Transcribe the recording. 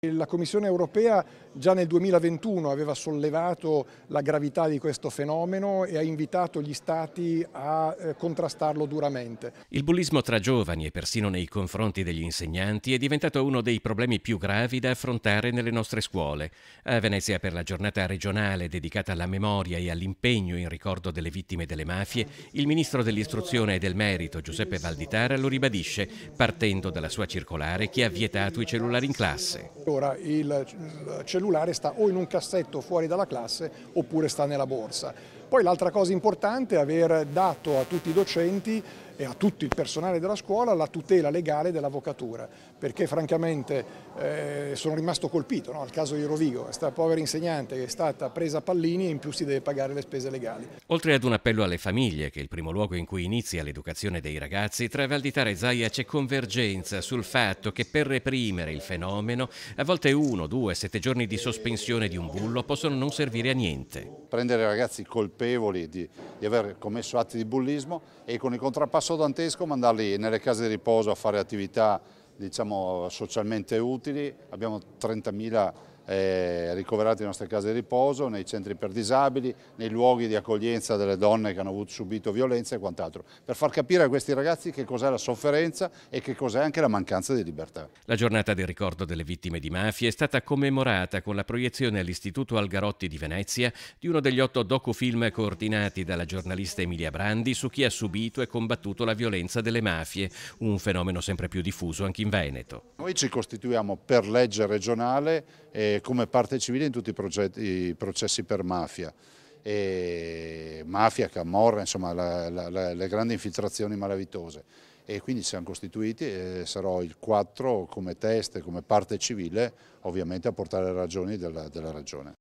La Commissione europea già nel 2021 aveva sollevato la gravità di questo fenomeno e ha invitato gli Stati a eh, contrastarlo duramente. Il bullismo tra giovani e persino nei confronti degli insegnanti è diventato uno dei problemi più gravi da affrontare nelle nostre scuole. A Venezia per la giornata regionale dedicata alla memoria e all'impegno in ricordo delle vittime delle mafie, il Ministro dell'Istruzione e del Merito Giuseppe Valditara lo ribadisce partendo dalla sua circolare che ha vietato i cellulari in classe. Ora il cellulare sta o in un cassetto fuori dalla classe oppure sta nella borsa. Poi l'altra cosa importante è aver dato a tutti i docenti e a tutto il personale della scuola la tutela legale dell'avvocatura, perché francamente eh, sono rimasto colpito no? al caso di Rovigo, questa povera insegnante che è stata presa a pallini e in più si deve pagare le spese legali. Oltre ad un appello alle famiglie, che è il primo luogo in cui inizia l'educazione dei ragazzi, tra Valditare e Zaia c'è convergenza sul fatto che per reprimere il fenomeno a volte uno, due, sette giorni di sospensione di un bullo possono non servire a niente. Prendere ragazzi colpiti colpevoli di, di, aver commesso atti di bullismo e con il contrappasso dantesco mandarli nelle case di riposo a fare attività diciamo, socialmente utili. Abbiamo 30.000 eh, ricoverati nelle nostre case di riposo, nei centri per disabili, nei luoghi di accoglienza delle donne che hanno avuto, subito violenza e quant'altro, per far capire a questi ragazzi che cos'è la sofferenza e che cos'è anche la mancanza di libertà. La giornata del ricordo delle vittime di mafia è stata commemorata con la proiezione all'Istituto Algarotti di Venezia di uno degli otto docufilm coordinati dalla giornalista Emilia Brandi su chi ha subito e combattuto la violenza delle mafie, un fenomeno sempre più diffuso anche in Veneto. Noi ci costituiamo per legge regionale e come parte civile in tutti i, progetti, i processi per mafia. E mafia, camorra, insomma la, la, la, le grandi infiltrazioni malavitose e quindi siamo costituiti e sarò il 4 come testa, come parte civile ovviamente a portare le ragioni della, della ragione.